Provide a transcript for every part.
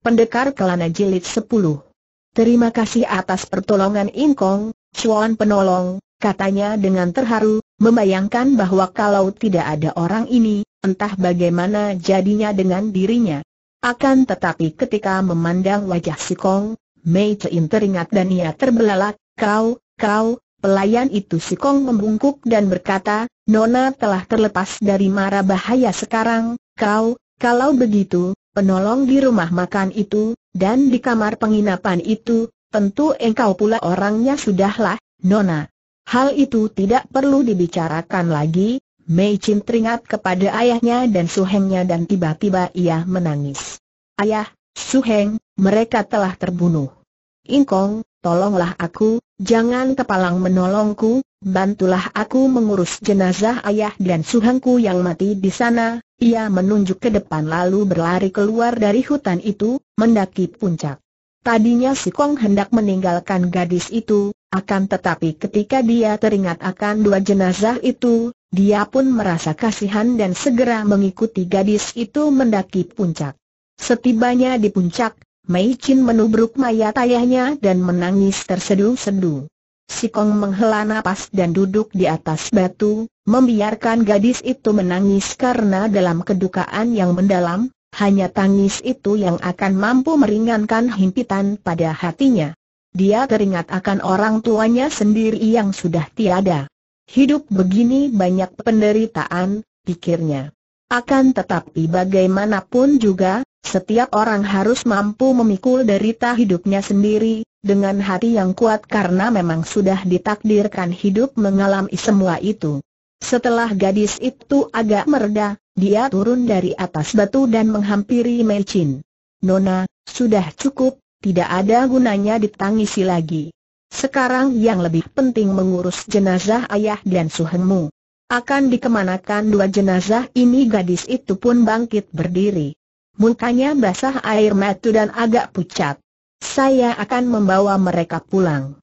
Pendekar Kelana Jilid 10 Terima kasih atas pertolongan Inkong, Chuan penolong, katanya dengan terharu, membayangkan bahwa kalau tidak ada orang ini, entah bagaimana jadinya dengan dirinya. Akan tetapi ketika memandang wajah si Kong, Mei Chuan teringat dan ia terbelalak, kau, kau, pelayan itu si Kong membungkuk dan berkata, Nona telah terlepas dari mara bahaya sekarang, kau, kalau begitu, penolong di rumah makan itu, dan di kamar penginapan itu, tentu engkau pula orangnya sudahlah, Nona. Hal itu tidak perlu dibicarakan lagi, Mei Chin teringat kepada ayahnya dan suhengnya dan tiba-tiba ia menangis. Ayah, suheng, mereka telah terbunuh. Ingkong, tolonglah aku, jangan kepalang menolongku, bantulah aku mengurus jenazah ayah dan suhengku yang mati di sana, ia menunjuk ke depan lalu berlari keluar dari hutan itu, mendaki puncak. Tadinya si Kong hendak meninggalkan gadis itu, akan tetapi ketika dia teringat akan dua jenazah itu, dia pun merasa kasihan dan segera mengikuti gadis itu mendaki puncak. Setibanya di puncak, Mei Chin menubruk mayat ayahnya dan menangis terseduh-seduh. Si Kong menghela napas dan duduk di atas batu, membiarkan gadis itu menangis karena dalam kedukaan yang mendalam, hanya tangis itu yang akan mampu meringankan himpitan pada hatinya. Dia teringat akan orang tuanya sendiri yang sudah tiada. Hidup begini banyak penderitaan, pikirnya. Akan tetapi bagaimanapun juga, setiap orang harus mampu memikul derita hidupnya sendiri, dengan hati yang kuat karena memang sudah ditakdirkan hidup mengalami semua itu. Setelah gadis itu agak mereda, dia turun dari atas batu dan menghampiri Mei Chin. Nona, sudah cukup, tidak ada gunanya ditangisi lagi. Sekarang yang lebih penting mengurus jenazah ayah dan suhengmu. Akan dikemanakan dua jenazah ini gadis itu pun bangkit berdiri. Mukanya basah air mata dan agak pucat. Saya akan membawa mereka pulang.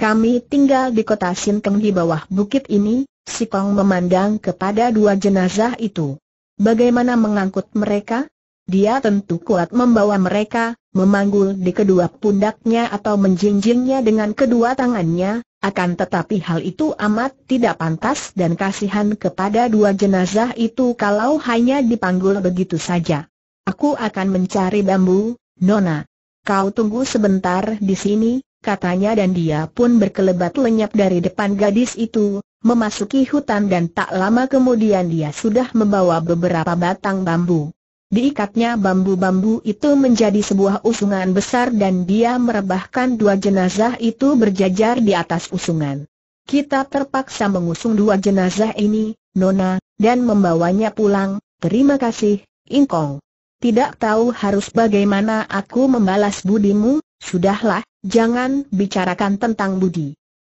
Kami tinggal di kota Sinkeng di bawah bukit ini, Si Kong memandang kepada dua jenazah itu. Bagaimana mengangkut mereka? Dia tentu kuat membawa mereka, memanggul di kedua pundaknya atau menjinjingnya dengan kedua tangannya, akan tetapi hal itu amat tidak pantas dan kasihan kepada dua jenazah itu kalau hanya dipanggul begitu saja. Aku akan mencari bambu, Nona. Kau tunggu sebentar di sini, katanya dan dia pun berkelebat lenyap dari depan gadis itu, memasuki hutan dan tak lama kemudian dia sudah membawa beberapa batang bambu. Diikatnya bambu-bambu itu menjadi sebuah usungan besar dan dia merebahkan dua jenazah itu berjajar di atas usungan. Kita terpaksa mengusung dua jenazah ini, Nona, dan membawanya pulang, terima kasih, Ingkong. Tidak tahu harus bagaimana aku membalas budimu, sudahlah, jangan bicarakan tentang budi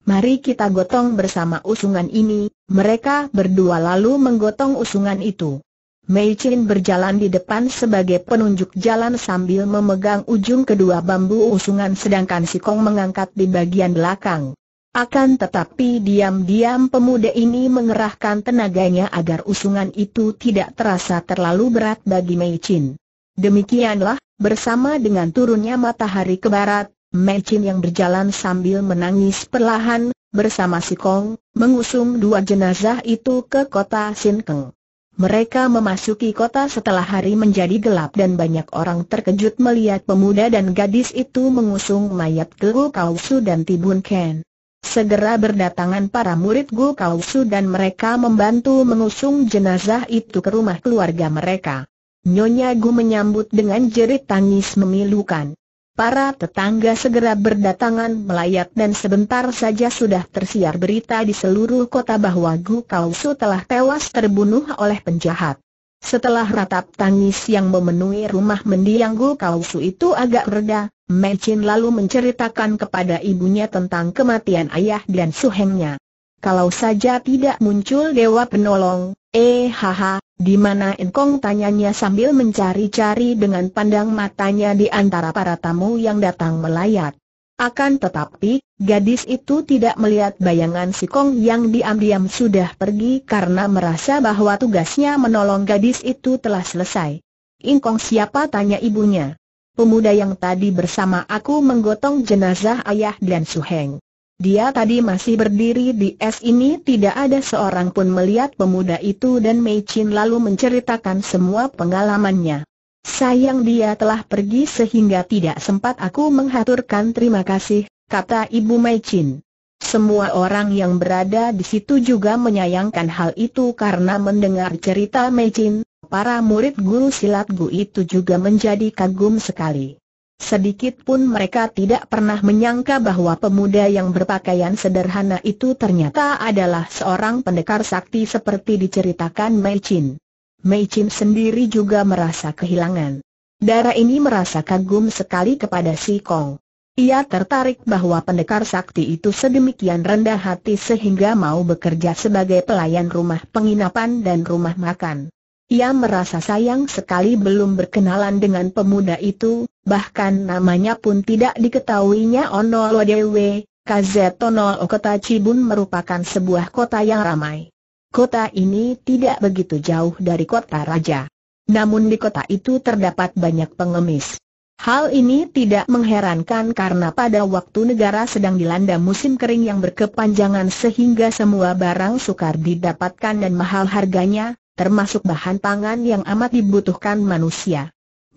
mari kita gotong bersama usungan ini, mereka berdua lalu menggotong usungan itu. Mei Chin berjalan di depan sebagai penunjuk jalan sambil memegang ujung kedua bambu usungan sedangkan si Kong mengangkat di bagian belakang. Akan tetapi diam-diam pemuda ini mengerahkan tenaganya agar usungan itu tidak terasa terlalu berat bagi Mei Chin. Demikianlah, bersama dengan turunnya matahari ke barat, Mecin yang berjalan sambil menangis perlahan, bersama si Kong, mengusung dua jenazah itu ke kota Sinkeng. Mereka memasuki kota setelah hari menjadi gelap dan banyak orang terkejut melihat pemuda dan gadis itu mengusung mayat ke Gu Kausu dan Tibun Ken. Segera berdatangan para murid Gu Kausu dan mereka membantu mengusung jenazah itu ke rumah keluarga mereka. Nyonya Gu menyambut dengan jerit tangis memilukan. Para tetangga segera berdatangan melayat dan sebentar saja sudah tersiar berita di seluruh kota bahwa Gu Kau telah tewas terbunuh oleh penjahat. Setelah ratap tangis yang memenuhi rumah mendiang Gu Kau itu agak reda, Mei lalu menceritakan kepada ibunya tentang kematian ayah dan suhengnya. Kalau saja tidak muncul dewa penolong, eh haha, di mana Inkong tanyanya sambil mencari-cari dengan pandang matanya di antara para tamu yang datang melayat. Akan tetapi, gadis itu tidak melihat bayangan si Kong yang diam-diam sudah pergi karena merasa bahwa tugasnya menolong gadis itu telah selesai. Inkong siapa tanya ibunya. Pemuda yang tadi bersama aku menggotong jenazah ayah dan Suheng. Dia tadi masih berdiri di es ini tidak ada seorang pun melihat pemuda itu dan Mei Chin lalu menceritakan semua pengalamannya. Sayang dia telah pergi sehingga tidak sempat aku menghaturkan terima kasih, kata Ibu Mei Chin. Semua orang yang berada di situ juga menyayangkan hal itu karena mendengar cerita Mei Chin, para murid guru silat Gu itu juga menjadi kagum sekali. Sedikit pun mereka tidak pernah menyangka bahwa pemuda yang berpakaian sederhana itu ternyata adalah seorang pendekar sakti seperti diceritakan Mei Chin. Mei Chin sendiri juga merasa kehilangan. Darah ini merasa kagum sekali kepada si Kong. Ia tertarik bahwa pendekar sakti itu sedemikian rendah hati sehingga mau bekerja sebagai pelayan rumah penginapan dan rumah makan. Ia merasa sayang sekali belum berkenalan dengan pemuda itu, bahkan namanya pun tidak diketahuinya Onolo Dewe, Kazetonol Okota Cibun merupakan sebuah kota yang ramai. Kota ini tidak begitu jauh dari kota raja. Namun di kota itu terdapat banyak pengemis. Hal ini tidak mengherankan karena pada waktu negara sedang dilanda musim kering yang berkepanjangan sehingga semua barang sukar didapatkan dan mahal harganya, termasuk bahan pangan yang amat dibutuhkan manusia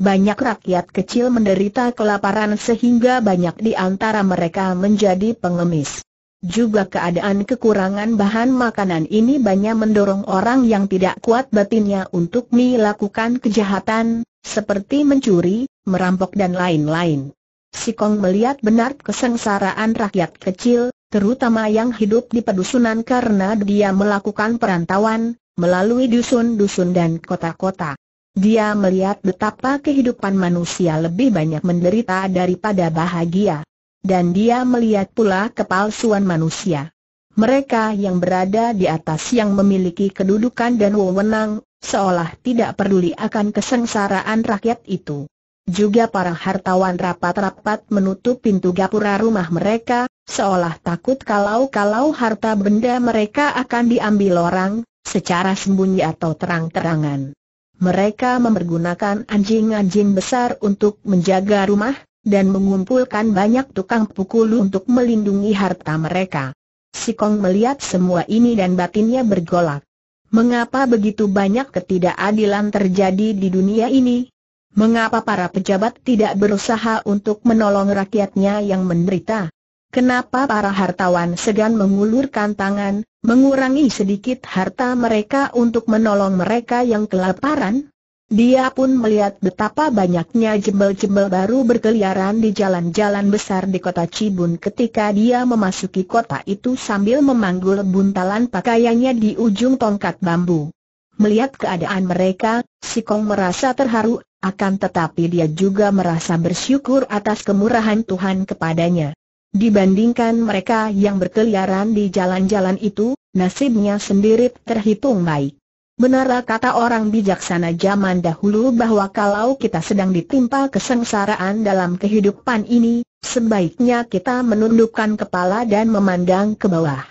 banyak rakyat kecil menderita kelaparan sehingga banyak di antara mereka menjadi pengemis. Juga keadaan kekurangan bahan makanan ini banyak mendorong orang yang tidak kuat batinnya untuk melakukan kejahatan, seperti mencuri, merampok dan lain-lain. Si Kong melihat benar kesengsaraan rakyat kecil, terutama yang hidup di pedusunan karena dia melakukan perantauan, melalui dusun-dusun dan kota-kota. Dia melihat betapa kehidupan manusia lebih banyak menderita daripada bahagia. Dan dia melihat pula kepalsuan manusia. Mereka yang berada di atas yang memiliki kedudukan dan wewenang, seolah tidak peduli akan kesengsaraan rakyat itu. Juga para hartawan rapat-rapat menutup pintu gapura rumah mereka, seolah takut kalau-kalau harta benda mereka akan diambil orang, secara sembunyi atau terang-terangan mereka mempergunakan anjing-anjing besar untuk menjaga rumah, dan mengumpulkan banyak tukang pukul untuk melindungi harta mereka. Si Kong melihat semua ini dan batinnya bergolak. Mengapa begitu banyak ketidakadilan terjadi di dunia ini? Mengapa para pejabat tidak berusaha untuk menolong rakyatnya yang menderita? Kenapa para hartawan segan mengulurkan tangan, mengurangi sedikit harta mereka untuk menolong mereka yang kelaparan? Dia pun melihat betapa banyaknya jembel-jembel baru berkeliaran di jalan-jalan besar di kota Cibun ketika dia memasuki kota itu sambil memanggul buntalan pakaiannya di ujung tongkat bambu. Melihat keadaan mereka, si Kong merasa terharu, akan tetapi dia juga merasa bersyukur atas kemurahan Tuhan kepadanya. Dibandingkan mereka yang berkeliaran di jalan-jalan itu, nasibnya sendiri terhitung baik. Benar kata orang bijaksana zaman dahulu bahwa kalau kita sedang ditimpa kesengsaraan dalam kehidupan ini, sebaiknya kita menundukkan kepala dan memandang ke bawah.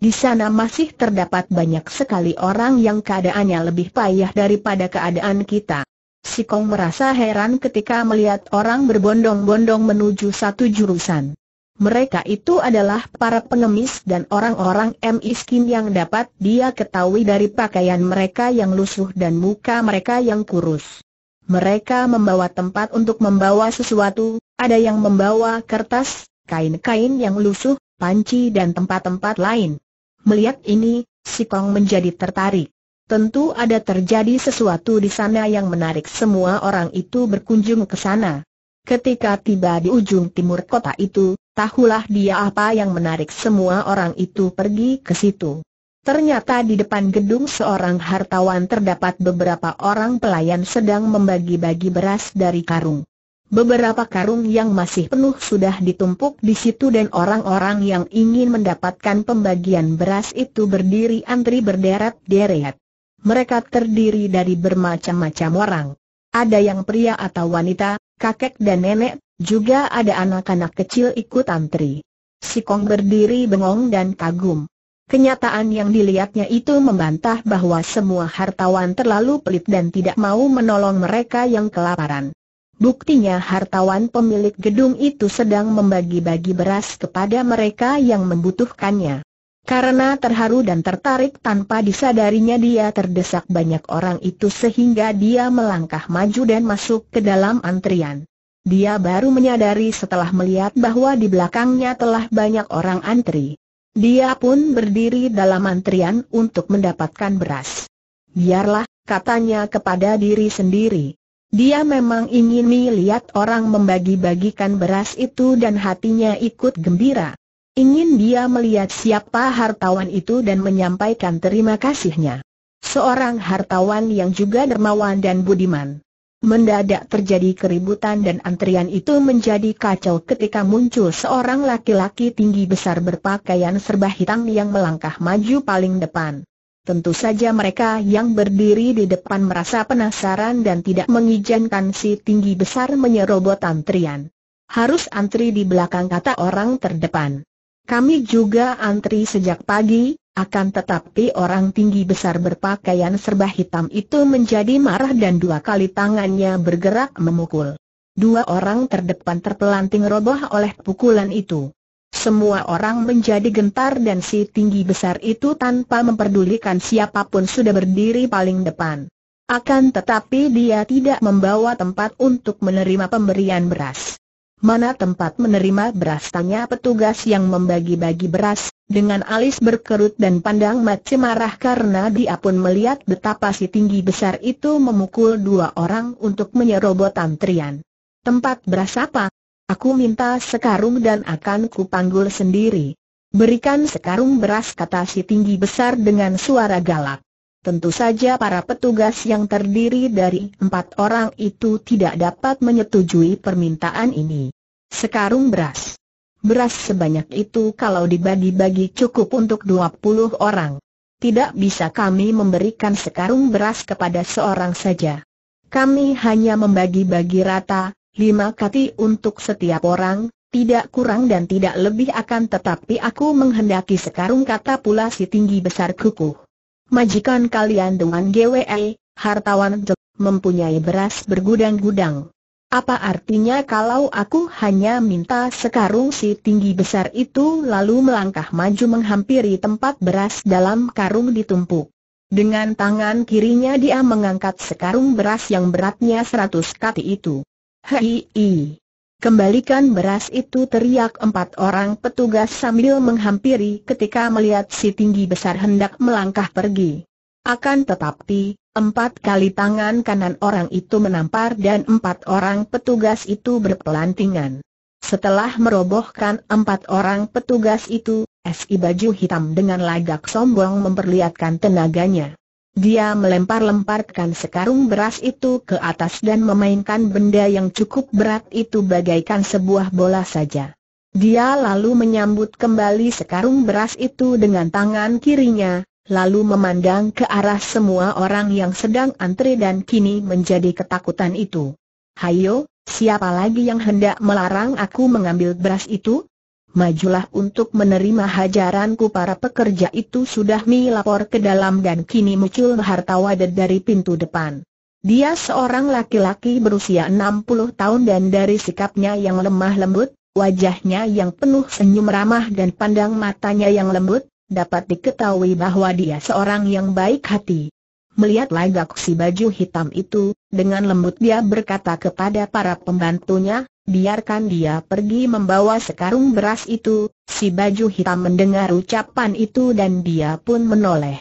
Di sana masih terdapat banyak sekali orang yang keadaannya lebih payah daripada keadaan kita. Si Kong merasa heran ketika melihat orang berbondong-bondong menuju satu jurusan. Mereka itu adalah para pengemis dan orang-orang miskin yang dapat dia ketahui dari pakaian mereka yang lusuh dan muka mereka yang kurus. Mereka membawa tempat untuk membawa sesuatu, ada yang membawa kertas, kain-kain yang lusuh, panci dan tempat-tempat lain. Melihat ini, si Kong menjadi tertarik. Tentu ada terjadi sesuatu di sana yang menarik semua orang itu berkunjung ke sana. Ketika tiba di ujung timur kota itu, Tahulah dia apa yang menarik semua orang itu pergi ke situ. Ternyata di depan gedung seorang hartawan terdapat beberapa orang pelayan sedang membagi-bagi beras dari karung. Beberapa karung yang masih penuh sudah ditumpuk di situ dan orang-orang yang ingin mendapatkan pembagian beras itu berdiri antri berderet-deret. Mereka terdiri dari bermacam-macam orang. Ada yang pria atau wanita, kakek dan nenek juga ada anak-anak kecil ikut antri. Si Kong berdiri bengong dan kagum. Kenyataan yang dilihatnya itu membantah bahwa semua hartawan terlalu pelit dan tidak mau menolong mereka yang kelaparan. Buktinya hartawan pemilik gedung itu sedang membagi-bagi beras kepada mereka yang membutuhkannya. Karena terharu dan tertarik tanpa disadarinya dia terdesak banyak orang itu sehingga dia melangkah maju dan masuk ke dalam antrian. Dia baru menyadari setelah melihat bahwa di belakangnya telah banyak orang antri. Dia pun berdiri dalam antrian untuk mendapatkan beras. Biarlah, katanya kepada diri sendiri. Dia memang ingin melihat orang membagi-bagikan beras itu dan hatinya ikut gembira. Ingin dia melihat siapa hartawan itu dan menyampaikan terima kasihnya. Seorang hartawan yang juga dermawan dan budiman. Mendadak terjadi keributan dan antrian itu menjadi kacau ketika muncul seorang laki-laki tinggi besar berpakaian serba hitam yang melangkah maju paling depan. Tentu saja mereka yang berdiri di depan merasa penasaran dan tidak mengizinkan si tinggi besar menyerobot antrian. Harus antri di belakang kata orang terdepan. Kami juga antri sejak pagi, akan tetapi orang tinggi besar berpakaian serba hitam itu menjadi marah dan dua kali tangannya bergerak memukul. Dua orang terdepan terpelanting roboh oleh pukulan itu. Semua orang menjadi gentar dan si tinggi besar itu tanpa memperdulikan siapapun sudah berdiri paling depan. Akan tetapi dia tidak membawa tempat untuk menerima pemberian beras. Mana tempat menerima beras tanya petugas yang membagi-bagi beras, dengan alis berkerut dan pandang mati marah karena dia pun melihat betapa si tinggi besar itu memukul dua orang untuk menyerobot antrian. Tempat beras apa? Aku minta sekarung dan akan kupanggul sendiri. Berikan sekarung beras kata si tinggi besar dengan suara galak. Tentu saja para petugas yang terdiri dari empat orang itu tidak dapat menyetujui permintaan ini. Sekarung beras. Beras sebanyak itu kalau dibagi-bagi cukup untuk 20 orang. Tidak bisa kami memberikan sekarung beras kepada seorang saja. Kami hanya membagi-bagi rata, lima kati untuk setiap orang, tidak kurang dan tidak lebih akan tetapi aku menghendaki sekarung kata pula si tinggi besar kukuh. Majikan kalian dengan GWE, hartawan mempunyai beras bergudang-gudang. Apa artinya kalau aku hanya minta sekarung si tinggi besar itu lalu melangkah maju menghampiri tempat beras dalam karung ditumpuk? Dengan tangan kirinya dia mengangkat sekarung beras yang beratnya seratus kati itu. Hei, Kembalikan beras itu teriak empat orang petugas sambil menghampiri ketika melihat si tinggi besar hendak melangkah pergi. Akan tetapi, Empat kali tangan kanan orang itu menampar dan empat orang petugas itu berpelantingan. Setelah merobohkan empat orang petugas itu, Si baju hitam dengan lagak sombong memperlihatkan tenaganya. Dia melempar-lemparkan sekarung beras itu ke atas dan memainkan benda yang cukup berat itu bagaikan sebuah bola saja. Dia lalu menyambut kembali sekarung beras itu dengan tangan kirinya, lalu memandang ke arah semua orang yang sedang antri dan kini menjadi ketakutan itu. Hayo, siapa lagi yang hendak melarang aku mengambil beras itu? Majulah untuk menerima hajaranku para pekerja itu sudah melapor ke dalam dan kini muncul hartawadat dari pintu depan. Dia seorang laki-laki berusia 60 tahun dan dari sikapnya yang lemah lembut, wajahnya yang penuh senyum ramah dan pandang matanya yang lembut, dapat diketahui bahwa dia seorang yang baik hati. Melihat lagak si baju hitam itu, dengan lembut dia berkata kepada para pembantunya, biarkan dia pergi membawa sekarung beras itu, si baju hitam mendengar ucapan itu dan dia pun menoleh.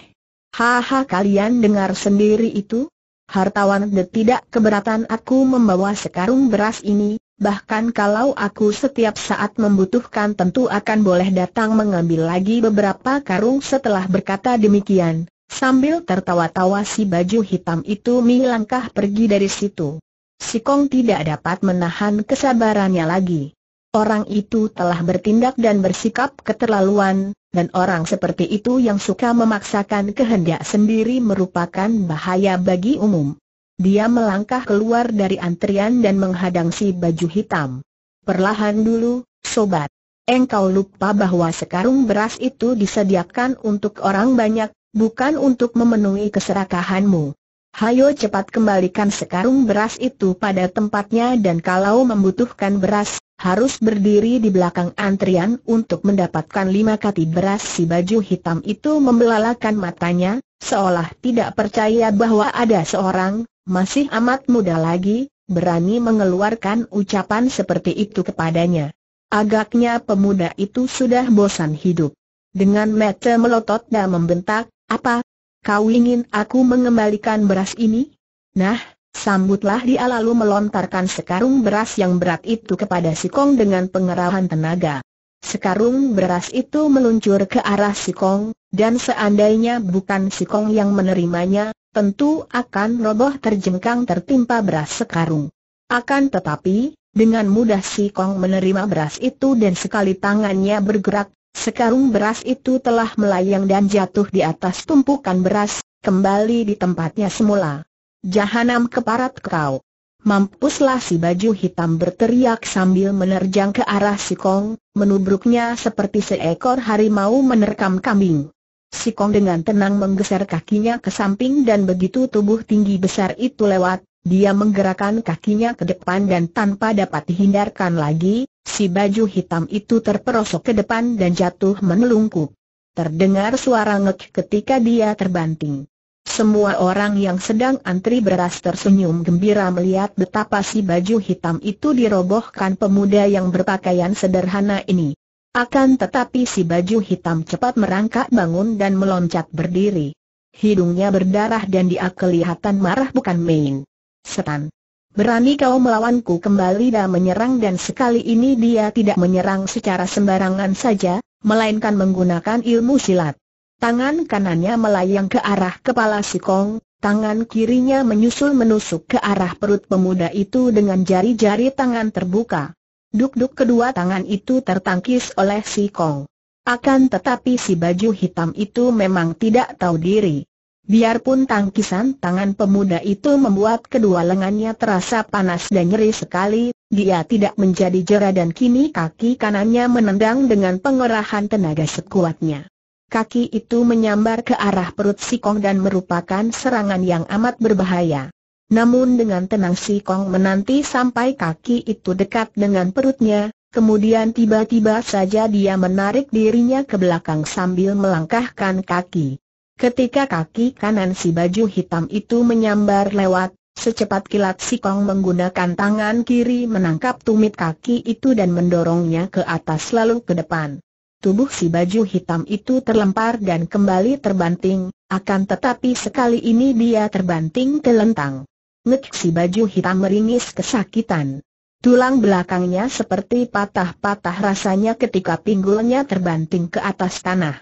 Haha kalian dengar sendiri itu? Hartawan tidak keberatan aku membawa sekarung beras ini, bahkan kalau aku setiap saat membutuhkan tentu akan boleh datang mengambil lagi beberapa karung setelah berkata demikian. Sambil tertawa-tawa si baju hitam itu melangkah pergi dari situ. Si Kong tidak dapat menahan kesabarannya lagi. Orang itu telah bertindak dan bersikap keterlaluan, dan orang seperti itu yang suka memaksakan kehendak sendiri merupakan bahaya bagi umum. Dia melangkah keluar dari antrian dan menghadang si baju hitam. Perlahan dulu, sobat. Engkau lupa bahwa sekarung beras itu disediakan untuk orang banyak, bukan untuk memenuhi keserakahanmu. Hayo cepat kembalikan sekarung beras itu pada tempatnya dan kalau membutuhkan beras, harus berdiri di belakang antrian untuk mendapatkan lima kati beras si baju hitam itu membelalakan matanya, seolah tidak percaya bahwa ada seorang, masih amat muda lagi, berani mengeluarkan ucapan seperti itu kepadanya. Agaknya pemuda itu sudah bosan hidup. Dengan mata melotot dan membentak, apa? Kau ingin aku mengembalikan beras ini? Nah, sambutlah dia lalu melontarkan sekarung beras yang berat itu kepada si Kong dengan pengerahan tenaga. Sekarung beras itu meluncur ke arah si Kong, dan seandainya bukan si Kong yang menerimanya, tentu akan roboh terjengkang tertimpa beras sekarung. Akan tetapi, dengan mudah si Kong menerima beras itu dan sekali tangannya bergerak, sekarung beras itu telah melayang dan jatuh di atas tumpukan beras, kembali di tempatnya semula. Jahanam keparat kau! Mampuslah si baju hitam berteriak sambil menerjang ke arah si Kong, menubruknya seperti seekor harimau menerkam kambing. Si Kong dengan tenang menggeser kakinya ke samping dan begitu tubuh tinggi besar itu lewat, dia menggerakkan kakinya ke depan dan tanpa dapat dihindarkan lagi, si baju hitam itu terperosok ke depan dan jatuh menelungkup. Terdengar suara ngek ketika dia terbanting. Semua orang yang sedang antri beras tersenyum gembira melihat betapa si baju hitam itu dirobohkan pemuda yang berpakaian sederhana ini. Akan tetapi si baju hitam cepat merangkak bangun dan meloncat berdiri. Hidungnya berdarah dan dia kelihatan marah bukan main. Setan. Berani kau melawanku kembali dan menyerang dan sekali ini dia tidak menyerang secara sembarangan saja, melainkan menggunakan ilmu silat. Tangan kanannya melayang ke arah kepala si Kong, tangan kirinya menyusul menusuk ke arah perut pemuda itu dengan jari-jari tangan terbuka. Duk-duk kedua tangan itu tertangkis oleh si Kong. Akan tetapi si baju hitam itu memang tidak tahu diri. Biarpun tangkisan tangan pemuda itu membuat kedua lengannya terasa panas dan nyeri sekali, dia tidak menjadi jera dan kini kaki kanannya menendang dengan pengerahan tenaga sekuatnya. Kaki itu menyambar ke arah perut si Kong dan merupakan serangan yang amat berbahaya. Namun dengan tenang si Kong menanti sampai kaki itu dekat dengan perutnya, kemudian tiba-tiba saja dia menarik dirinya ke belakang sambil melangkahkan kaki. Ketika kaki kanan si baju hitam itu menyambar lewat, Secepat kilat si Kong menggunakan tangan kiri menangkap tumit kaki itu dan mendorongnya ke atas lalu ke depan. Tubuh si baju hitam itu terlempar dan kembali terbanting, akan tetapi sekali ini dia terbanting telentang. Ngeksi baju hitam meringis kesakitan. Tulang belakangnya seperti patah-patah rasanya ketika pinggulnya terbanting ke atas tanah.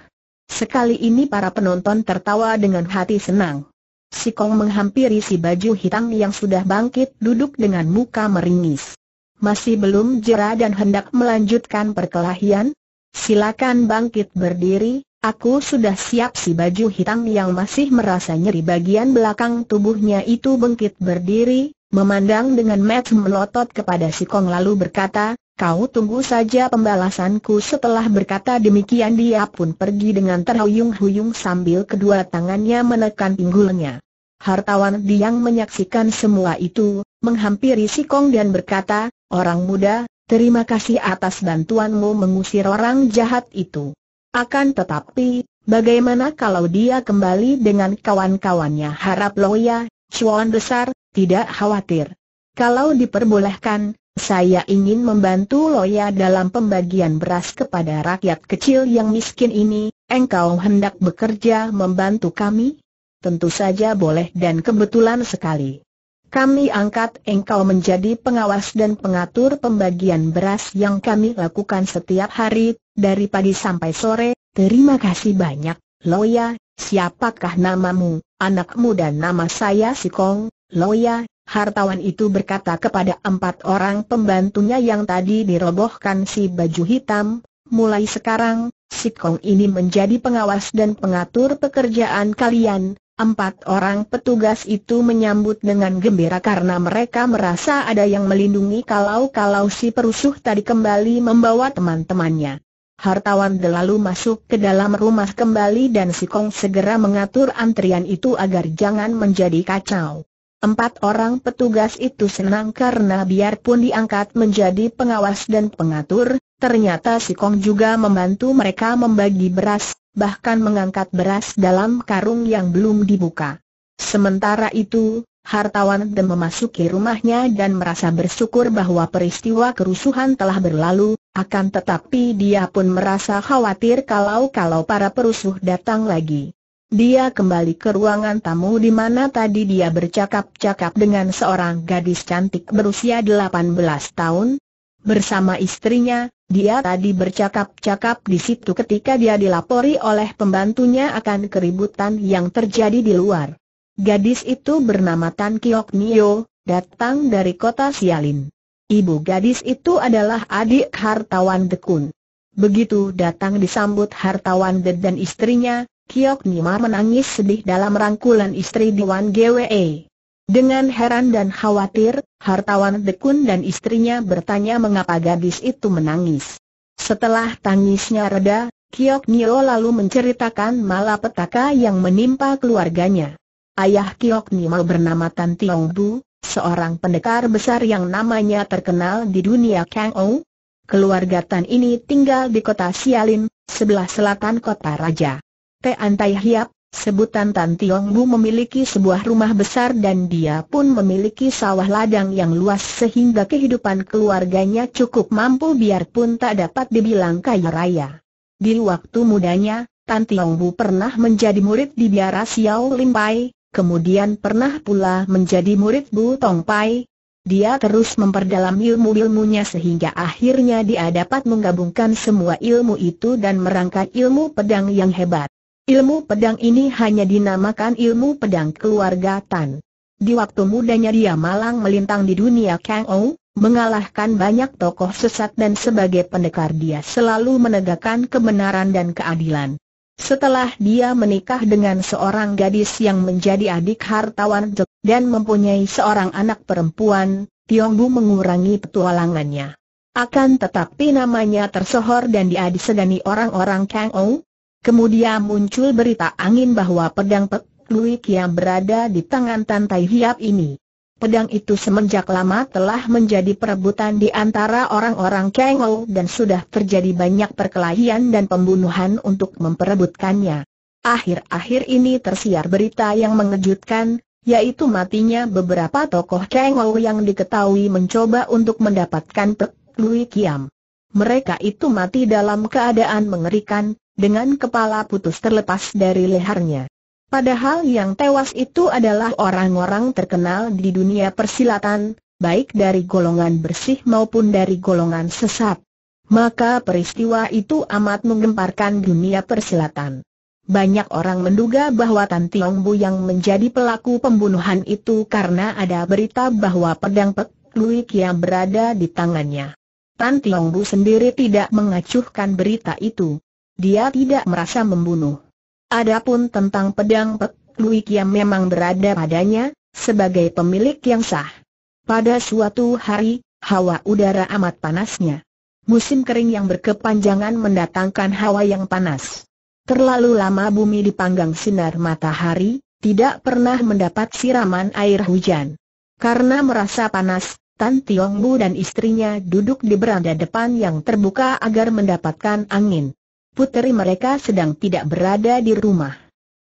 Sekali ini para penonton tertawa dengan hati senang. Si Kong menghampiri si baju hitam yang sudah bangkit duduk dengan muka meringis. Masih belum jera dan hendak melanjutkan perkelahian? Silakan bangkit berdiri, Aku sudah siap si baju hitam yang masih merasa nyeri bagian belakang tubuhnya itu bengkit berdiri, memandang dengan match melotot kepada si Kong lalu berkata, kau tunggu saja pembalasanku setelah berkata demikian dia pun pergi dengan terhuyung-huyung sambil kedua tangannya menekan pinggulnya. Hartawan Diang menyaksikan semua itu, menghampiri si Kong dan berkata, orang muda, terima kasih atas bantuanmu mengusir orang jahat itu. Akan tetapi, bagaimana kalau dia kembali dengan kawan-kawannya harap Loya, Chuan besar, tidak khawatir. Kalau diperbolehkan, saya ingin membantu Loya dalam pembagian beras kepada rakyat kecil yang miskin ini, engkau hendak bekerja membantu kami? Tentu saja boleh dan kebetulan sekali. Kami angkat engkau menjadi pengawas dan pengatur pembagian beras yang kami lakukan setiap hari, dari pagi sampai sore, terima kasih banyak, Loya, siapakah namamu, anakmu dan nama saya Sikong, Loya, hartawan itu berkata kepada empat orang pembantunya yang tadi dirobohkan si baju hitam, mulai sekarang, Sikong ini menjadi pengawas dan pengatur pekerjaan kalian, Empat orang petugas itu menyambut dengan gembira karena mereka merasa ada yang melindungi kalau-kalau si perusuh tadi kembali membawa teman-temannya. Hartawan lalu masuk ke dalam rumah kembali dan si Kong segera mengatur antrian itu agar jangan menjadi kacau. Empat orang petugas itu senang karena biarpun diangkat menjadi pengawas dan pengatur, ternyata si Kong juga membantu mereka membagi beras, bahkan mengangkat beras dalam karung yang belum dibuka. Sementara itu, Hartawan Dem memasuki rumahnya dan merasa bersyukur bahwa peristiwa kerusuhan telah berlalu, akan tetapi dia pun merasa khawatir kalau-kalau para perusuh datang lagi. Dia kembali ke ruangan tamu di mana tadi dia bercakap-cakap dengan seorang gadis cantik berusia 18 tahun. Bersama istrinya, dia tadi bercakap-cakap di situ ketika dia dilapori oleh pembantunya akan keributan yang terjadi di luar. Gadis itu bernama Tan Kiok Nio, datang dari kota Sialin. Ibu gadis itu adalah adik hartawan Dekun. Begitu datang disambut hartawan Ded dan istrinya, Kiok Nima menangis sedih dalam rangkulan istri Diwan GWE. Dengan heran dan khawatir, hartawan Dekun dan istrinya bertanya mengapa gadis itu menangis. Setelah tangisnya reda, Kiok Nio lalu menceritakan malapetaka yang menimpa keluarganya. Ayah Kiok Nima bernama Tan Tiong Bu, seorang pendekar besar yang namanya terkenal di dunia Kang Ou. Keluarga Tan ini tinggal di kota Sialin, sebelah selatan kota Raja. Tian Tai Hiap, sebutan Tan Tiong Bu memiliki sebuah rumah besar dan dia pun memiliki sawah ladang yang luas sehingga kehidupan keluarganya cukup mampu biarpun tak dapat dibilang kaya raya. Di waktu mudanya, Tan Tiong Bu pernah menjadi murid di biara Xiao Limpai, kemudian pernah pula menjadi murid Bu Tong Pai. Dia terus memperdalam ilmu-ilmunya sehingga akhirnya dia dapat menggabungkan semua ilmu itu dan merangkai ilmu pedang yang hebat. Ilmu pedang ini hanya dinamakan ilmu pedang keluarga Tan. Di waktu mudanya dia malang melintang di dunia Kang Ou, mengalahkan banyak tokoh sesat dan sebagai pendekar dia selalu menegakkan kebenaran dan keadilan. Setelah dia menikah dengan seorang gadis yang menjadi adik hartawan Jok dan mempunyai seorang anak perempuan, Tiong Bu mengurangi petualangannya. Akan tetapi namanya tersohor dan diadisegani orang-orang Kang Ou. Kemudian muncul berita angin bahwa pedang Pek Lui Kiam berada di tangan Tan Tai Hiap ini. Pedang itu semenjak lama telah menjadi perebutan di antara orang-orang Kengol dan sudah terjadi banyak perkelahian dan pembunuhan untuk memperebutkannya. Akhir-akhir ini tersiar berita yang mengejutkan, yaitu matinya beberapa tokoh Kengol yang diketahui mencoba untuk mendapatkan Pek Lui Kiam. Mereka itu mati dalam keadaan mengerikan, dengan kepala putus terlepas dari lehernya. Padahal yang tewas itu adalah orang-orang terkenal di dunia persilatan, baik dari golongan bersih maupun dari golongan sesat. Maka peristiwa itu amat menggemparkan dunia persilatan. Banyak orang menduga bahwa Tan Tiong Bu yang menjadi pelaku pembunuhan itu karena ada berita bahwa pedang Pek Lui yang berada di tangannya. Tan Tiong Bu sendiri tidak mengacuhkan berita itu. Dia tidak merasa membunuh. Adapun tentang pedang Pek Lui Kiam memang berada padanya, sebagai pemilik yang sah. Pada suatu hari, hawa udara amat panasnya. Musim kering yang berkepanjangan mendatangkan hawa yang panas. Terlalu lama bumi dipanggang sinar matahari, tidak pernah mendapat siraman air hujan. Karena merasa panas, Tan Bu dan istrinya duduk di beranda depan yang terbuka agar mendapatkan angin puteri mereka sedang tidak berada di rumah.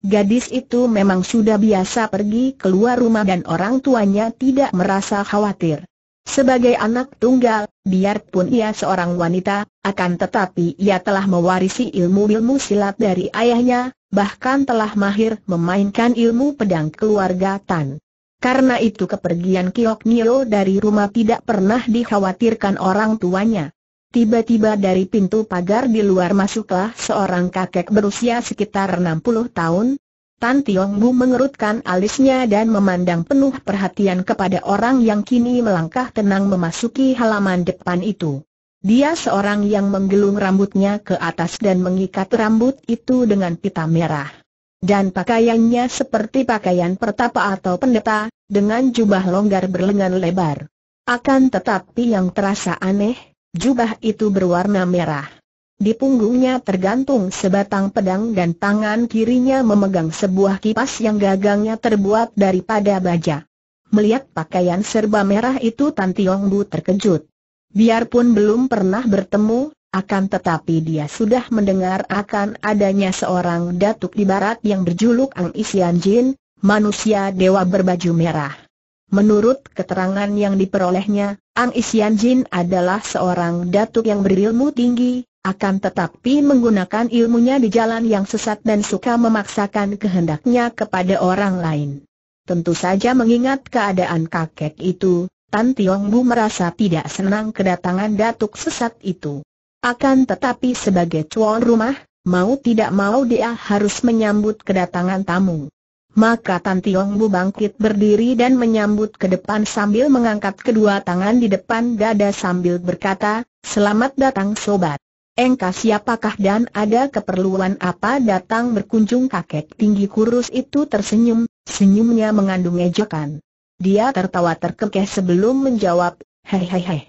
Gadis itu memang sudah biasa pergi keluar rumah dan orang tuanya tidak merasa khawatir. Sebagai anak tunggal, biarpun ia seorang wanita, akan tetapi ia telah mewarisi ilmu-ilmu silat dari ayahnya, bahkan telah mahir memainkan ilmu pedang keluarga Tan. Karena itu kepergian Kiok Nio dari rumah tidak pernah dikhawatirkan orang tuanya. Tiba-tiba dari pintu pagar di luar masuklah seorang kakek berusia sekitar 60 tahun. Tan Tiong Bu mengerutkan alisnya dan memandang penuh perhatian kepada orang yang kini melangkah tenang memasuki halaman depan itu. Dia seorang yang menggelung rambutnya ke atas dan mengikat rambut itu dengan pita merah. Dan pakaiannya seperti pakaian pertapa atau pendeta, dengan jubah longgar berlengan lebar. Akan tetapi yang terasa aneh, Jubah itu berwarna merah. Di punggungnya tergantung sebatang pedang dan tangan kirinya memegang sebuah kipas yang gagangnya terbuat daripada baja. Melihat pakaian serba merah itu Tan Tiong Bu terkejut. Biarpun belum pernah bertemu, akan tetapi dia sudah mendengar akan adanya seorang datuk di barat yang berjuluk Ang Isian Jin, manusia dewa berbaju merah. Menurut keterangan yang diperolehnya, Ang Isian Jin adalah seorang datuk yang berilmu tinggi, akan tetapi menggunakan ilmunya di jalan yang sesat dan suka memaksakan kehendaknya kepada orang lain. Tentu saja mengingat keadaan kakek itu, Tan Tiong Bu merasa tidak senang kedatangan datuk sesat itu. Akan tetapi sebagai tuan rumah, mau tidak mau dia harus menyambut kedatangan tamu. Maka Tan Tiong Bu bangkit berdiri dan menyambut ke depan sambil mengangkat kedua tangan di depan dada sambil berkata, Selamat datang sobat. Engkau siapakah dan ada keperluan apa datang berkunjung kakek tinggi kurus itu tersenyum, senyumnya mengandung ejekan. Dia tertawa terkekeh sebelum menjawab, Hei hei hei.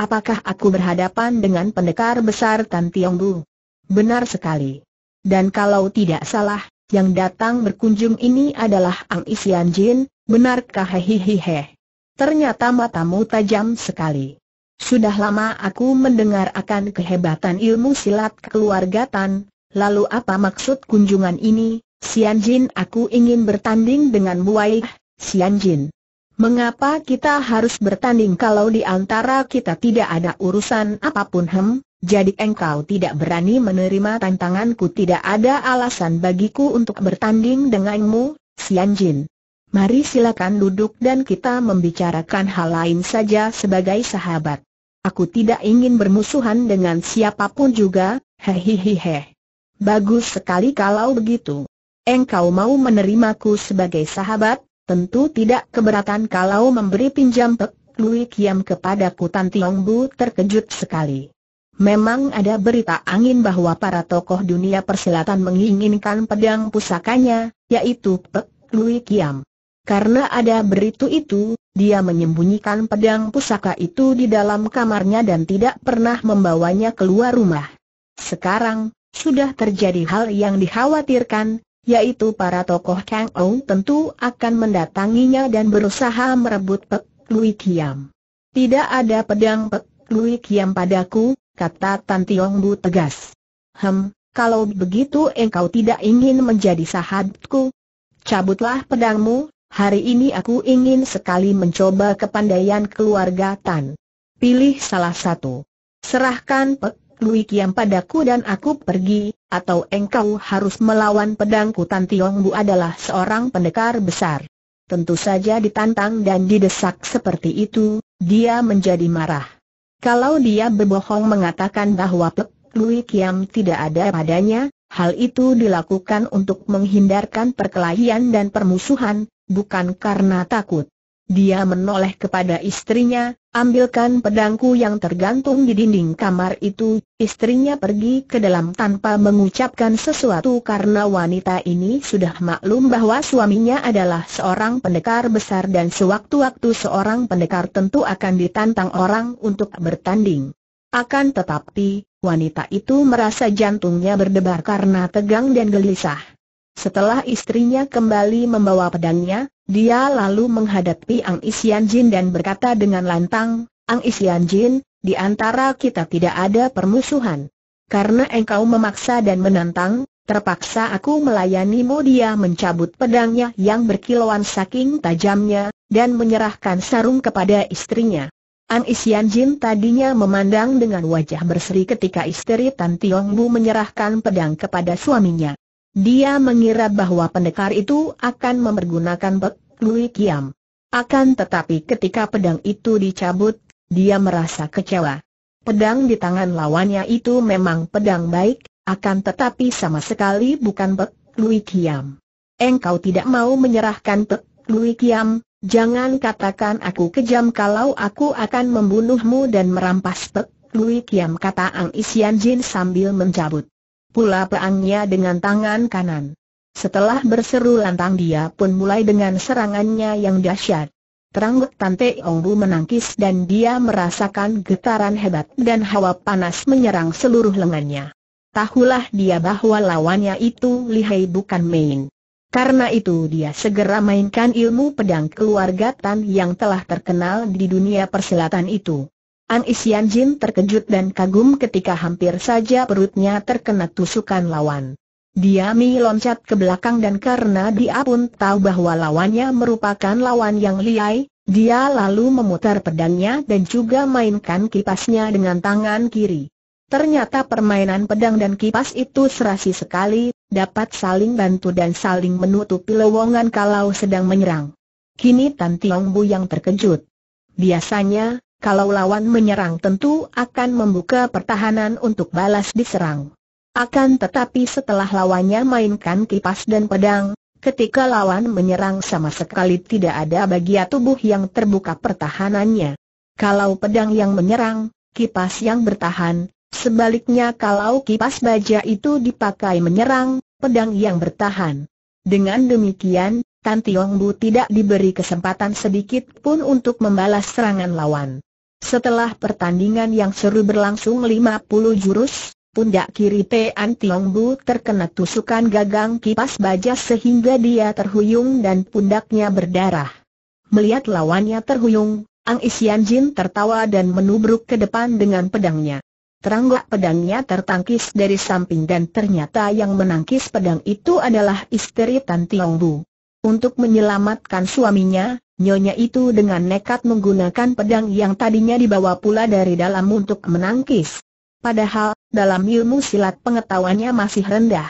Apakah aku berhadapan dengan pendekar besar Tan Tiong Bu? Benar sekali. Dan kalau tidak salah, yang datang berkunjung ini adalah Ang Isian Jin, benarkah hehehe? Ternyata matamu tajam sekali. Sudah lama aku mendengar akan kehebatan ilmu silat keluarga Tan, lalu apa maksud kunjungan ini? Sian Jin aku ingin bertanding dengan Muaih, ah, Sian Jin. Mengapa kita harus bertanding kalau di antara kita tidak ada urusan apapun hem? Jadi engkau tidak berani menerima tantanganku tidak ada alasan bagiku untuk bertanding denganmu, Sian Jin. Mari silakan duduk dan kita membicarakan hal lain saja sebagai sahabat. Aku tidak ingin bermusuhan dengan siapapun juga, hehehehe. Bagus sekali kalau begitu. Engkau mau menerimaku sebagai sahabat, tentu tidak keberatan kalau memberi pinjam Pek Lui Kiam kepadaku Kutan Tiong Bu terkejut sekali. Memang ada berita angin bahwa para tokoh dunia persilatan menginginkan pedang pusakanya, yaitu Pek Lui Kiam. Karena ada berita itu, dia menyembunyikan pedang pusaka itu di dalam kamarnya dan tidak pernah membawanya keluar rumah. Sekarang, sudah terjadi hal yang dikhawatirkan, yaitu para tokoh Kang Ou tentu akan mendatanginya dan berusaha merebut Pek Lui Kiam. Tidak ada pedang Pek Lui Kiam padaku, kata Tan Tiong Bu tegas. Hem, kalau begitu engkau tidak ingin menjadi sahabatku, cabutlah pedangmu, hari ini aku ingin sekali mencoba kepandaian keluarga Tan. Pilih salah satu. Serahkan Pek Lui Kiam padaku dan aku pergi, atau engkau harus melawan pedangku Tan Tiong Bu adalah seorang pendekar besar. Tentu saja ditantang dan didesak seperti itu, dia menjadi marah. Kalau dia berbohong mengatakan bahwa Pek Lui Kiam tidak ada padanya, hal itu dilakukan untuk menghindarkan perkelahian dan permusuhan, bukan karena takut. Dia menoleh kepada istrinya, ambilkan pedangku yang tergantung di dinding kamar itu, istrinya pergi ke dalam tanpa mengucapkan sesuatu karena wanita ini sudah maklum bahwa suaminya adalah seorang pendekar besar dan sewaktu-waktu seorang pendekar tentu akan ditantang orang untuk bertanding. Akan tetapi, wanita itu merasa jantungnya berdebar karena tegang dan gelisah. Setelah istrinya kembali membawa pedangnya, dia lalu menghadapi Ang Isian Jin dan berkata dengan lantang, Ang Isian Jin, di antara kita tidak ada permusuhan. Karena engkau memaksa dan menantang, terpaksa aku melayanimu dia mencabut pedangnya yang berkilauan saking tajamnya, dan menyerahkan sarung kepada istrinya. Ang Isian Jin tadinya memandang dengan wajah berseri ketika istri Tan Tiong Bu menyerahkan pedang kepada suaminya. Dia mengira bahwa pendekar itu akan mempergunakan Pek Lui Kiam. Akan tetapi ketika pedang itu dicabut, dia merasa kecewa. Pedang di tangan lawannya itu memang pedang baik, akan tetapi sama sekali bukan Pek Lui Kiam. Engkau tidak mau menyerahkan Pek Lui Kiam, jangan katakan aku kejam kalau aku akan membunuhmu dan merampas Pek Lui Kiam kata Ang Isian Jin sambil mencabut pula peangnya dengan tangan kanan. Setelah berseru lantang dia pun mulai dengan serangannya yang dahsyat. Teranggut Tante Ongbu menangkis dan dia merasakan getaran hebat dan hawa panas menyerang seluruh lengannya. Tahulah dia bahwa lawannya itu lihai bukan main. Karena itu dia segera mainkan ilmu pedang keluarga Tan yang telah terkenal di dunia persilatan itu. An Isian Jin terkejut dan kagum ketika hampir saja perutnya terkena tusukan lawan. Dia Mi loncat ke belakang dan karena dia pun tahu bahwa lawannya merupakan lawan yang liai, dia lalu memutar pedangnya dan juga mainkan kipasnya dengan tangan kiri. Ternyata permainan pedang dan kipas itu serasi sekali, dapat saling bantu dan saling menutupi lowongan kalau sedang menyerang. Kini Tan Tiong Bu yang terkejut. Biasanya, kalau lawan menyerang tentu akan membuka pertahanan untuk balas diserang. Akan tetapi setelah lawannya mainkan kipas dan pedang, ketika lawan menyerang sama sekali tidak ada bagian tubuh yang terbuka pertahanannya. Kalau pedang yang menyerang, kipas yang bertahan, sebaliknya kalau kipas baja itu dipakai menyerang, pedang yang bertahan. Dengan demikian, Tan Tiong Bu tidak diberi kesempatan sedikit pun untuk membalas serangan lawan. Setelah pertandingan yang seru berlangsung 50 jurus, pundak kiri Tian Tiong Bu terkena tusukan gagang kipas baja sehingga dia terhuyung dan pundaknya berdarah. Melihat lawannya terhuyung, Ang Isian Jin tertawa dan menubruk ke depan dengan pedangnya. Teranggak pedangnya tertangkis dari samping dan ternyata yang menangkis pedang itu adalah istri Tan Tiong Bu. Untuk menyelamatkan suaminya, Nyonya itu dengan nekat menggunakan pedang yang tadinya dibawa pula dari dalam untuk menangkis. Padahal, dalam ilmu silat pengetahuannya masih rendah.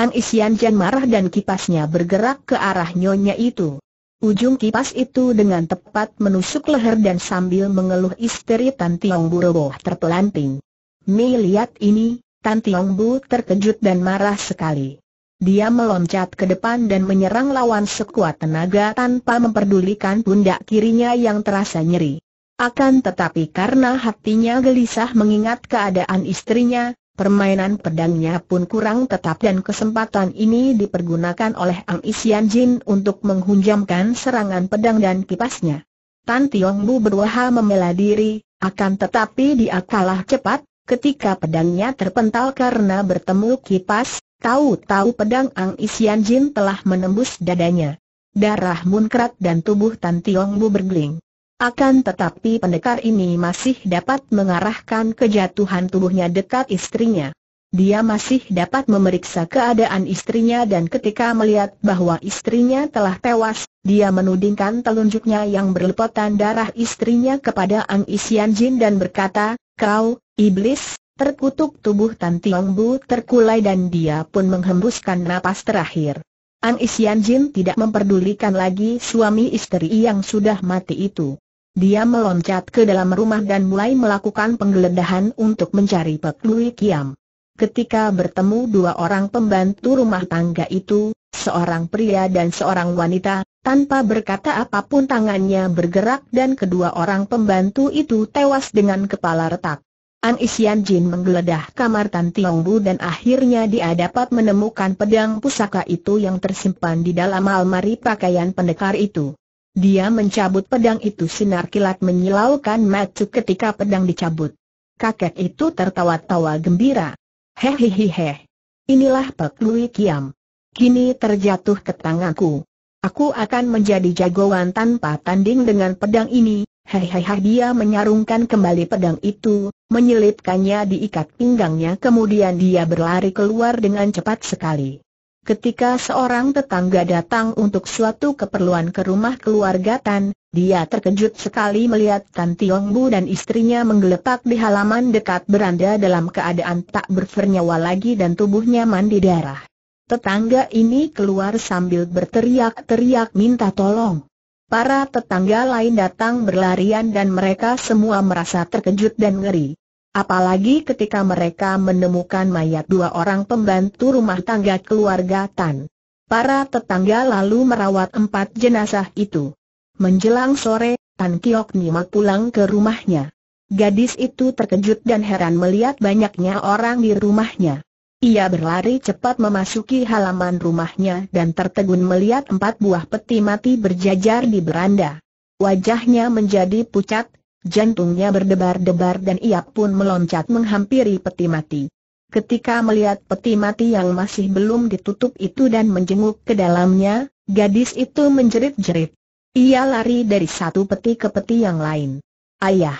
An Isian Jan marah dan kipasnya bergerak ke arah nyonya itu. Ujung kipas itu dengan tepat menusuk leher dan sambil mengeluh istri Tan Tiong Bu roboh terpelanting. Mi lihat ini, Tan Tiong Bu terkejut dan marah sekali. Dia meloncat ke depan dan menyerang lawan sekuat tenaga tanpa memperdulikan pundak kirinya yang terasa nyeri. Akan tetapi karena hatinya gelisah mengingat keadaan istrinya, permainan pedangnya pun kurang tetap dan kesempatan ini dipergunakan oleh Ang Isian Jin untuk menghunjamkan serangan pedang dan kipasnya. Tan Tiong Bu berusaha membela diri, akan tetapi dia kalah cepat, ketika pedangnya terpental karena bertemu kipas, Tahu-tahu pedang Ang Isian Jin telah menembus dadanya. Darah munkrat dan tubuh Tan Tiong Bu bergeling. Akan tetapi pendekar ini masih dapat mengarahkan kejatuhan tubuhnya dekat istrinya. Dia masih dapat memeriksa keadaan istrinya dan ketika melihat bahwa istrinya telah tewas, dia menudingkan telunjuknya yang berlepotan darah istrinya kepada Ang Isian Jin dan berkata, Kau, Iblis, Terkutuk tubuh Tan Tiong Bu terkulai dan dia pun menghembuskan napas terakhir. Ang Isian Jin tidak memperdulikan lagi suami istri yang sudah mati itu. Dia meloncat ke dalam rumah dan mulai melakukan penggeledahan untuk mencari Pek Lui Kiam. Ketika bertemu dua orang pembantu rumah tangga itu, seorang pria dan seorang wanita, tanpa berkata apapun tangannya bergerak dan kedua orang pembantu itu tewas dengan kepala retak. An Isian Jin menggeledah kamar Tan Tiong Bu dan akhirnya dia dapat menemukan pedang pusaka itu yang tersimpan di dalam almari pakaian pendekar itu. Dia mencabut pedang itu sinar kilat menyilaukan Matu ketika pedang dicabut. Kakek itu tertawa-tawa gembira. Hehehehe. Inilah Pek Lui Kiam. Kini terjatuh ke tanganku. Aku akan menjadi jagoan tanpa tanding dengan pedang ini, Hei hei hai dia menyarungkan kembali pedang itu, menyelipkannya di ikat pinggangnya kemudian dia berlari keluar dengan cepat sekali. Ketika seorang tetangga datang untuk suatu keperluan ke rumah keluarga Tan, dia terkejut sekali melihat Tan Tiong Bu dan istrinya menggeletak di halaman dekat beranda dalam keadaan tak bernyawa lagi dan tubuhnya mandi darah. Tetangga ini keluar sambil berteriak-teriak minta tolong. Para tetangga lain datang berlarian dan mereka semua merasa terkejut dan ngeri. Apalagi ketika mereka menemukan mayat dua orang pembantu rumah tangga keluarga Tan. Para tetangga lalu merawat empat jenazah itu. Menjelang sore, Tan Kiok Nima pulang ke rumahnya. Gadis itu terkejut dan heran melihat banyaknya orang di rumahnya. Ia berlari cepat memasuki halaman rumahnya dan tertegun melihat empat buah peti mati berjajar di beranda. Wajahnya menjadi pucat, jantungnya berdebar-debar dan ia pun meloncat menghampiri peti mati. Ketika melihat peti mati yang masih belum ditutup itu dan menjenguk ke dalamnya, gadis itu menjerit-jerit. Ia lari dari satu peti ke peti yang lain. Ayah,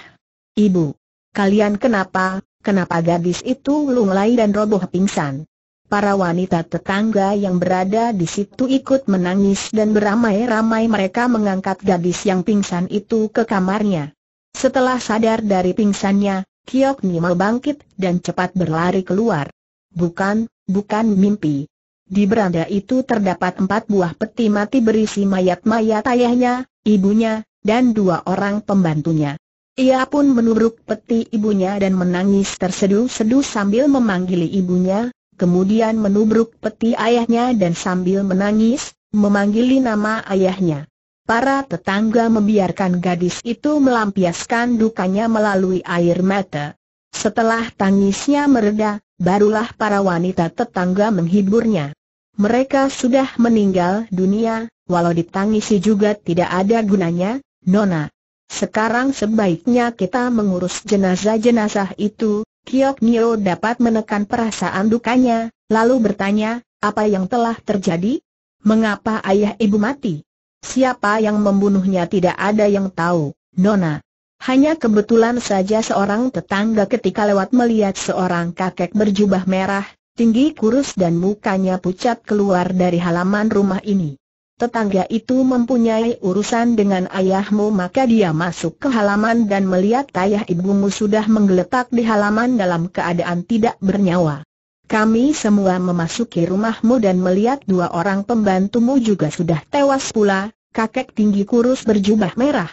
ibu, kalian kenapa? Kenapa gadis itu lunglai dan roboh pingsan? Para wanita tetangga yang berada di situ ikut menangis dan beramai-ramai mereka mengangkat gadis yang pingsan itu ke kamarnya. Setelah sadar dari pingsannya, Kiok Nima bangkit dan cepat berlari keluar. Bukan, bukan mimpi. Di beranda itu terdapat empat buah peti mati berisi mayat-mayat ayahnya, ibunya, dan dua orang pembantunya. Ia pun menubruk peti ibunya dan menangis terseduh-seduh sambil memanggili ibunya, kemudian menubruk peti ayahnya dan sambil menangis, memanggili nama ayahnya. Para tetangga membiarkan gadis itu melampiaskan dukanya melalui air mata. Setelah tangisnya mereda, barulah para wanita tetangga menghiburnya. Mereka sudah meninggal dunia, walau ditangisi juga tidak ada gunanya, Nona, sekarang sebaiknya kita mengurus jenazah-jenazah itu, Kiok Nio dapat menekan perasaan dukanya, lalu bertanya, apa yang telah terjadi? Mengapa ayah ibu mati? Siapa yang membunuhnya tidak ada yang tahu, Nona. Hanya kebetulan saja seorang tetangga ketika lewat melihat seorang kakek berjubah merah, tinggi kurus dan mukanya pucat keluar dari halaman rumah ini tetangga itu mempunyai urusan dengan ayahmu maka dia masuk ke halaman dan melihat ayah ibumu sudah menggeletak di halaman dalam keadaan tidak bernyawa. Kami semua memasuki rumahmu dan melihat dua orang pembantumu juga sudah tewas pula, kakek tinggi kurus berjubah merah.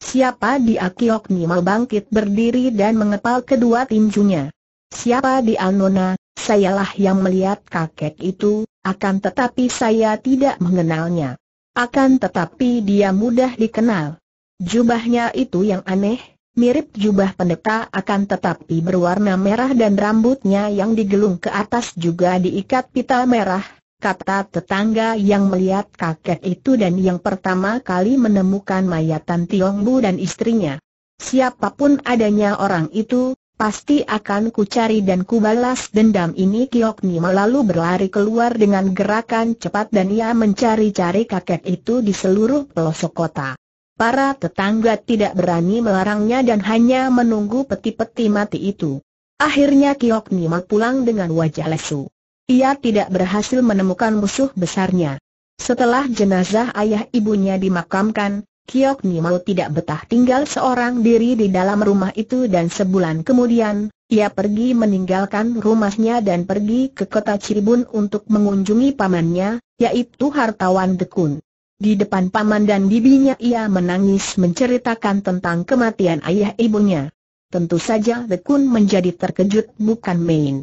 Siapa di Akiok mau bangkit berdiri dan mengepal kedua tinjunya. Siapa di Anona, sayalah yang melihat kakek itu, akan tetapi saya tidak mengenalnya. Akan tetapi dia mudah dikenal. Jubahnya itu yang aneh, mirip jubah pendeta akan tetapi berwarna merah dan rambutnya yang digelung ke atas juga diikat pita merah, kata tetangga yang melihat kakek itu dan yang pertama kali menemukan mayatan Tiong Bu dan istrinya. Siapapun adanya orang itu, Pasti akan ku cari dan ku balas dendam ini Kiok Ni lalu berlari keluar dengan gerakan cepat dan ia mencari-cari kakek itu di seluruh pelosok kota. Para tetangga tidak berani melarangnya dan hanya menunggu peti-peti mati itu. Akhirnya Kiok Nima pulang dengan wajah lesu. Ia tidak berhasil menemukan musuh besarnya. Setelah jenazah ayah ibunya dimakamkan, Kiok malu tidak betah tinggal seorang diri di dalam rumah itu dan sebulan kemudian, ia pergi meninggalkan rumahnya dan pergi ke kota Cirebon untuk mengunjungi pamannya, yaitu hartawan Dekun. Di depan paman dan bibinya ia menangis menceritakan tentang kematian ayah ibunya. Tentu saja Dekun menjadi terkejut bukan main.